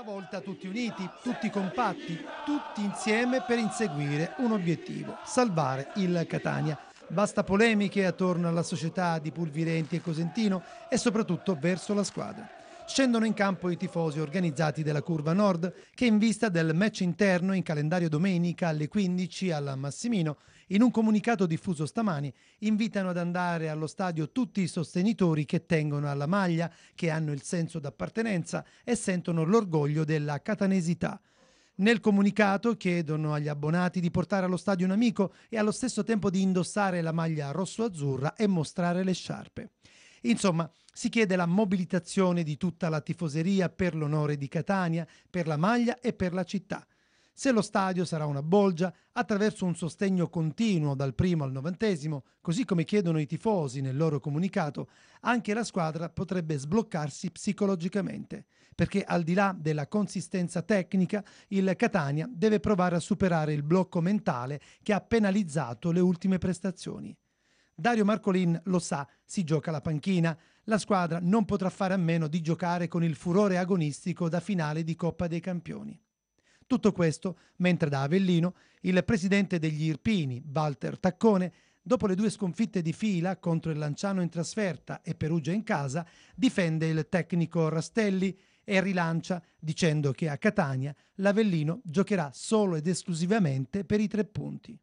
stavolta tutti uniti, tutti compatti, tutti insieme per inseguire un obiettivo, salvare il Catania. Basta polemiche attorno alla società di Pulvirenti e Cosentino e soprattutto verso la squadra scendono in campo i tifosi organizzati della Curva Nord che in vista del match interno in calendario domenica alle 15 alla Massimino, in un comunicato diffuso stamani, invitano ad andare allo stadio tutti i sostenitori che tengono alla maglia, che hanno il senso d'appartenenza e sentono l'orgoglio della catanesità. Nel comunicato chiedono agli abbonati di portare allo stadio un amico e allo stesso tempo di indossare la maglia rosso-azzurra e mostrare le sciarpe. Insomma, si chiede la mobilitazione di tutta la tifoseria per l'onore di Catania, per la maglia e per la città. Se lo stadio sarà una bolgia, attraverso un sostegno continuo dal primo al novantesimo, così come chiedono i tifosi nel loro comunicato, anche la squadra potrebbe sbloccarsi psicologicamente, perché al di là della consistenza tecnica, il Catania deve provare a superare il blocco mentale che ha penalizzato le ultime prestazioni. Dario Marcolin lo sa, si gioca la panchina. La squadra non potrà fare a meno di giocare con il furore agonistico da finale di Coppa dei Campioni. Tutto questo mentre da Avellino il presidente degli Irpini, Walter Taccone, dopo le due sconfitte di fila contro il Lanciano in trasferta e Perugia in casa, difende il tecnico Rastelli e rilancia dicendo che a Catania l'Avellino giocherà solo ed esclusivamente per i tre punti.